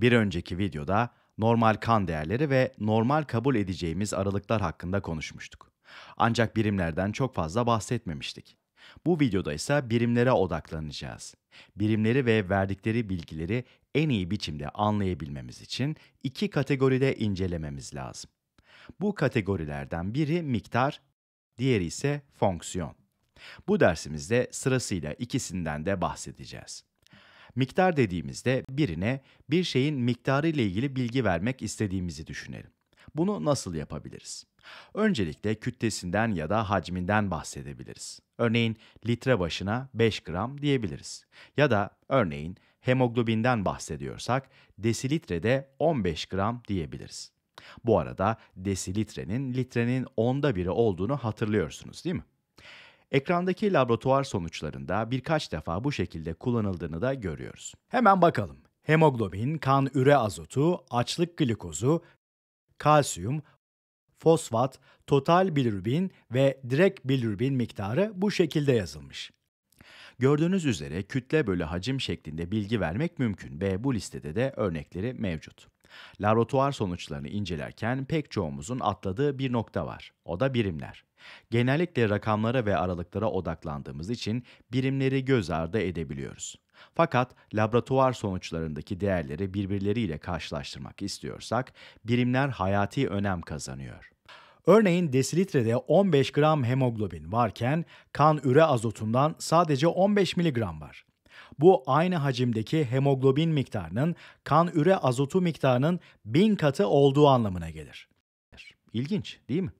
Bir önceki videoda normal kan değerleri ve normal kabul edeceğimiz aralıklar hakkında konuşmuştuk. Ancak birimlerden çok fazla bahsetmemiştik. Bu videoda ise birimlere odaklanacağız. Birimleri ve verdikleri bilgileri en iyi biçimde anlayabilmemiz için iki kategoride incelememiz lazım. Bu kategorilerden biri miktar, diğeri ise fonksiyon. Bu dersimizde sırasıyla ikisinden de bahsedeceğiz. Miktar dediğimizde birine bir şeyin miktarı ile ilgili bilgi vermek istediğimizi düşünelim. Bunu nasıl yapabiliriz? Öncelikle kütlesinden ya da hacminden bahsedebiliriz. Örneğin litre başına 5 gram diyebiliriz. Ya da örneğin hemoglobinden bahsediyorsak desilitrede 15 gram diyebiliriz. Bu arada desilitrenin litrenin onda biri olduğunu hatırlıyorsunuz değil mi? Ekrandaki laboratuvar sonuçlarında birkaç defa bu şekilde kullanıldığını da görüyoruz. Hemen bakalım. Hemoglobin, kan üre azotu, açlık glikozu, kalsiyum, fosfat, total bilirubin ve direkt bilirubin miktarı bu şekilde yazılmış. Gördüğünüz üzere kütle bölü hacim şeklinde bilgi vermek mümkün ve bu listede de örnekleri mevcut. Laboratuvar sonuçlarını incelerken pek çoğumuzun atladığı bir nokta var. O da birimler. Genellikle rakamlara ve aralıklara odaklandığımız için birimleri göz ardı edebiliyoruz. Fakat laboratuvar sonuçlarındaki değerleri birbirleriyle karşılaştırmak istiyorsak birimler hayati önem kazanıyor. Örneğin desilitrede 15 gram hemoglobin varken kan üre azotundan sadece 15 miligram var. Bu aynı hacimdeki hemoglobin miktarının kan üre azotu miktarının bin katı olduğu anlamına gelir. İlginç değil mi?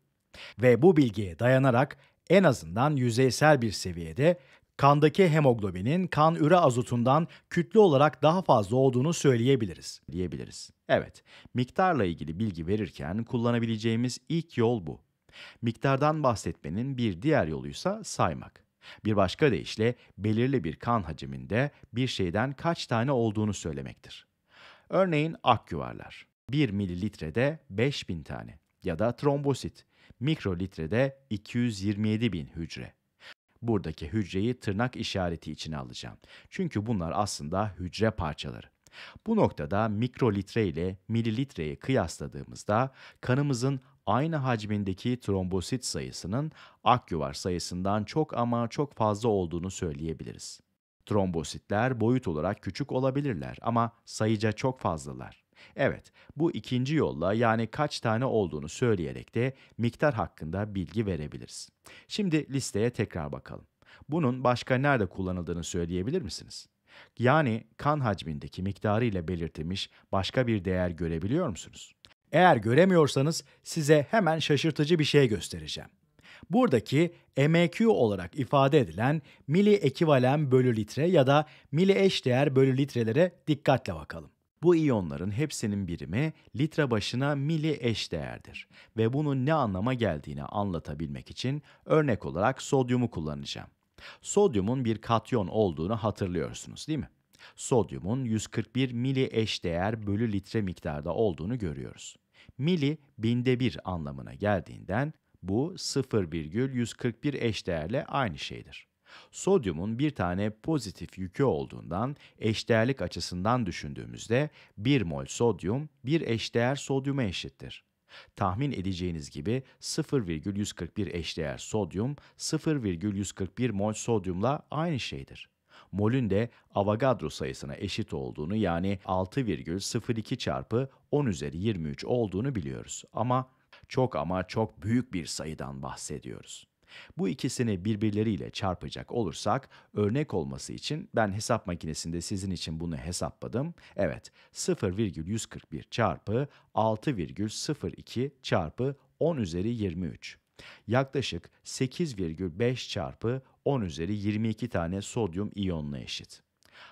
Ve bu bilgiye dayanarak en azından yüzeysel bir seviyede kandaki hemoglobinin kan üre azotundan kütle olarak daha fazla olduğunu söyleyebiliriz. Diyebiliriz. Evet, miktarla ilgili bilgi verirken kullanabileceğimiz ilk yol bu. Miktardan bahsetmenin bir diğer yoluysa saymak. Bir başka deyişle belirli bir kan hacminde bir şeyden kaç tane olduğunu söylemektir. Örneğin ak yuvarlar. 1 mililitrede 5000 tane ya da trombosit mikrolitrede 227 bin hücre. Buradaki hücreyi tırnak işareti içine alacağım. Çünkü bunlar aslında hücre parçaları. Bu noktada mikrolitre ile mililitreyi kıyasladığımızda kanımızın aynı hacmindeki trombosit sayısının akyuvar sayısından çok ama çok fazla olduğunu söyleyebiliriz. Trombositler boyut olarak küçük olabilirler ama sayıca çok fazlalar. Evet, bu ikinci yolla yani kaç tane olduğunu söyleyerek de miktar hakkında bilgi verebiliriz. Şimdi listeye tekrar bakalım. Bunun başka nerede kullanıldığını söyleyebilir misiniz? Yani kan hacmindeki miktarı ile belirtilmiş başka bir değer görebiliyor musunuz? Eğer göremiyorsanız size hemen şaşırtıcı bir şey göstereceğim. Buradaki MEQ olarak ifade edilen mili ekivalen bölü litre ya da mili eş değer bölü litrelere dikkatle bakalım. Bu iyonların hepsinin birimi litre başına mili eş değerdir ve bunun ne anlama geldiğini anlatabilmek için örnek olarak sodyumu kullanacağım. Sodyumun bir katyon olduğunu hatırlıyorsunuz değil mi? Sodyumun 141 mili eş değer bölü litre miktarda olduğunu görüyoruz. Mili binde bir anlamına geldiğinden bu 0,141 eş değerle aynı şeydir. Sodyumun bir tane pozitif yükü olduğundan eşdeğerlik açısından düşündüğümüzde 1 mol sodyum bir eşdeğer sodyuma eşittir. Tahmin edeceğiniz gibi 0,141 eşdeğer sodyum 0,141 mol sodyumla aynı şeydir molün de Avogadro sayısına eşit olduğunu yani 6,02 çarpı 10 üzeri 23 olduğunu biliyoruz. Ama çok ama çok büyük bir sayıdan bahsediyoruz. Bu ikisini birbirleriyle çarpacak olursak örnek olması için ben hesap makinesinde sizin için bunu hesapladım. Evet 0,141 çarpı 6,02 çarpı 10 üzeri 23. Yaklaşık 8,5 çarpı 10 üzeri 22 tane sodyum iyonla eşit.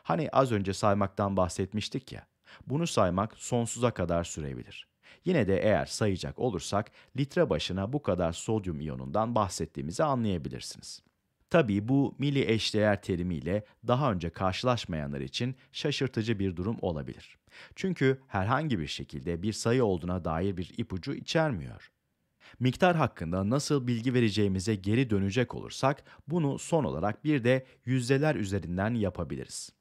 Hani az önce saymaktan bahsetmiştik ya, bunu saymak sonsuza kadar sürebilir. Yine de eğer sayacak olursak litre başına bu kadar sodyum iyonundan bahsettiğimizi anlayabilirsiniz. Tabii bu mili eşdeğer terimiyle daha önce karşılaşmayanlar için şaşırtıcı bir durum olabilir. Çünkü herhangi bir şekilde bir sayı olduğuna dair bir ipucu içermiyor. Miktar hakkında nasıl bilgi vereceğimize geri dönecek olursak bunu son olarak bir de yüzdeler üzerinden yapabiliriz.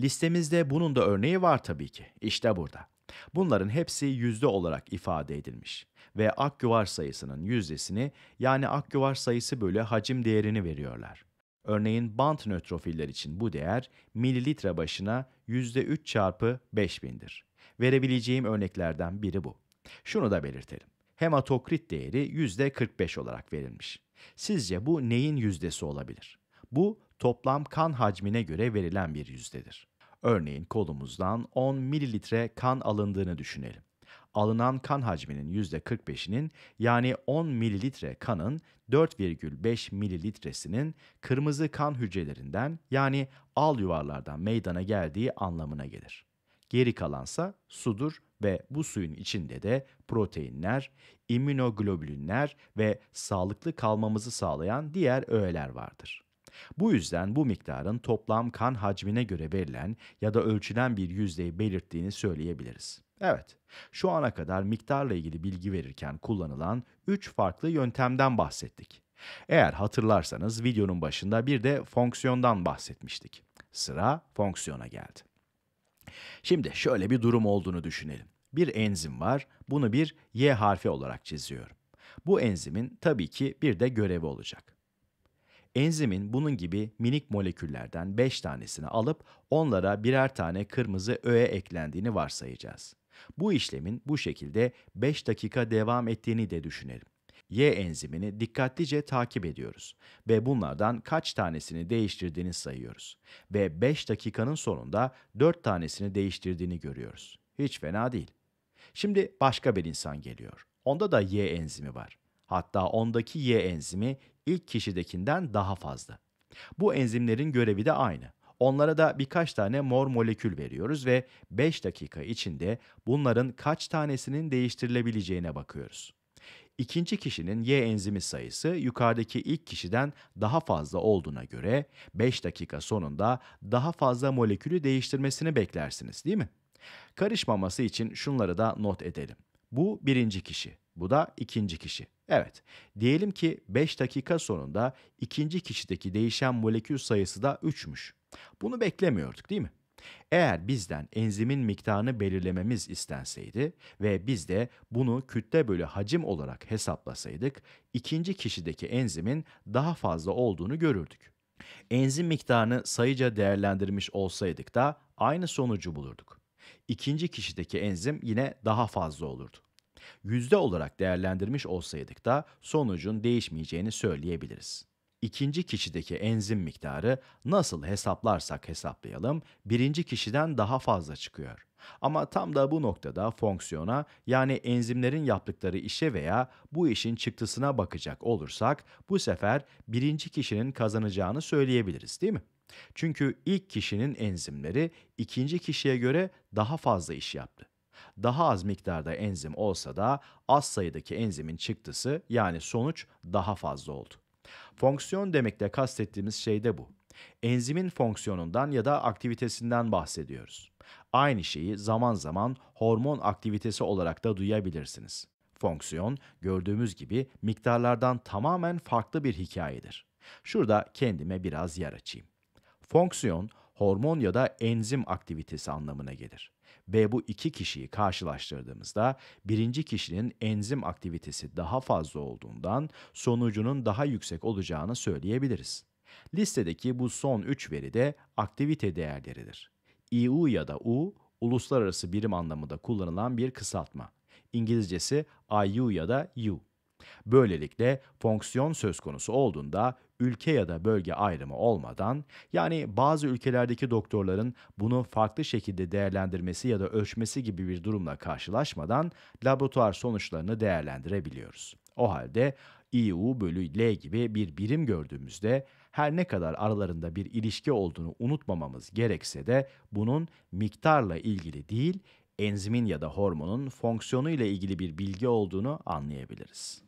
Listemizde bunun da örneği var tabii ki. İşte burada. Bunların hepsi yüzde olarak ifade edilmiş ve akgüvar sayısının yüzdesini yani akgüvar sayısı bölü hacim değerini veriyorlar. Örneğin bant nötrofiller için bu değer mililitre başına %3 çarpı 5000'dir. Verebileceğim örneklerden biri bu. Şunu da belirtelim. Hematokrit değeri %45 olarak verilmiş. Sizce bu neyin yüzdesi olabilir? Bu toplam kan hacmine göre verilen bir yüzdedir. Örneğin kolumuzdan 10 mililitre kan alındığını düşünelim. Alınan kan hacminin %45'inin yani 10 mililitre kanın 4,5 mililitresinin kırmızı kan hücrelerinden yani al yuvarlardan meydana geldiği anlamına gelir. Geri kalansa sudur ve bu suyun içinde de proteinler, immünoglobülinler ve sağlıklı kalmamızı sağlayan diğer öğeler vardır. Bu yüzden bu miktarın toplam kan hacmine göre verilen ya da ölçülen bir yüzdeyi belirttiğini söyleyebiliriz. Evet, şu ana kadar miktarla ilgili bilgi verirken kullanılan 3 farklı yöntemden bahsettik. Eğer hatırlarsanız videonun başında bir de fonksiyondan bahsetmiştik. Sıra fonksiyona geldi. Şimdi şöyle bir durum olduğunu düşünelim. Bir enzim var, bunu bir Y harfi olarak çiziyorum. Bu enzimin tabii ki bir de görevi olacak. Enzimin bunun gibi minik moleküllerden 5 tanesini alıp onlara birer tane kırmızı öğe eklendiğini varsayacağız. Bu işlemin bu şekilde 5 dakika devam ettiğini de düşünelim. Y enzimini dikkatlice takip ediyoruz ve bunlardan kaç tanesini değiştirdiğini sayıyoruz ve 5 dakikanın sonunda 4 tanesini değiştirdiğini görüyoruz. Hiç fena değil. Şimdi başka bir insan geliyor. Onda da Y enzimi var. Hatta ondaki Y enzimi ilk kişidekinden daha fazla. Bu enzimlerin görevi de aynı. Onlara da birkaç tane mor molekül veriyoruz ve 5 dakika içinde bunların kaç tanesinin değiştirilebileceğine bakıyoruz. İkinci kişinin Y enzimi sayısı yukarıdaki ilk kişiden daha fazla olduğuna göre 5 dakika sonunda daha fazla molekülü değiştirmesini beklersiniz değil mi? Karışmaması için şunları da not edelim. Bu birinci kişi. Bu da ikinci kişi. Evet, diyelim ki 5 dakika sonunda ikinci kişideki değişen molekül sayısı da 3'müş. Bunu beklemiyorduk değil mi? Eğer bizden enzimin miktarını belirlememiz istenseydi ve biz de bunu kütle bölü hacim olarak hesaplasaydık, ikinci kişideki enzimin daha fazla olduğunu görürdük. Enzim miktarını sayıca değerlendirmiş olsaydık da aynı sonucu bulurduk ikinci kişideki enzim yine daha fazla olurdu. Yüzde olarak değerlendirmiş olsaydık da sonucun değişmeyeceğini söyleyebiliriz. İkinci kişideki enzim miktarı nasıl hesaplarsak hesaplayalım birinci kişiden daha fazla çıkıyor. Ama tam da bu noktada fonksiyona yani enzimlerin yaptıkları işe veya bu işin çıktısına bakacak olursak bu sefer birinci kişinin kazanacağını söyleyebiliriz değil mi? Çünkü ilk kişinin enzimleri ikinci kişiye göre daha fazla iş yaptı. Daha az miktarda enzim olsa da az sayıdaki enzimin çıktısı yani sonuç daha fazla oldu. Fonksiyon demekle kastettiğimiz şey de bu enzimin fonksiyonundan ya da aktivitesinden bahsediyoruz. Aynı şeyi zaman zaman hormon aktivitesi olarak da duyabilirsiniz. Fonksiyon gördüğümüz gibi miktarlardan tamamen farklı bir hikayedir. Şurada kendime biraz yer açayım. Fonksiyon hormon ya da enzim aktivitesi anlamına gelir. Ve bu iki kişiyi karşılaştırdığımızda birinci kişinin enzim aktivitesi daha fazla olduğundan sonucunun daha yüksek olacağını söyleyebiliriz. Listedeki bu son 3 veri de aktivite değerleridir. EU ya da U, uluslararası birim anlamında kullanılan bir kısaltma. İngilizcesi IU ya da U. Böylelikle fonksiyon söz konusu olduğunda ülke ya da bölge ayrımı olmadan, yani bazı ülkelerdeki doktorların bunu farklı şekilde değerlendirmesi ya da ölçmesi gibi bir durumla karşılaşmadan laboratuvar sonuçlarını değerlendirebiliyoruz. O halde IU bölü L gibi bir birim gördüğümüzde her ne kadar aralarında bir ilişki olduğunu unutmamamız gerekse de bunun miktarla ilgili değil, enzimin ya da hormonun fonksiyonu ile ilgili bir bilgi olduğunu anlayabiliriz.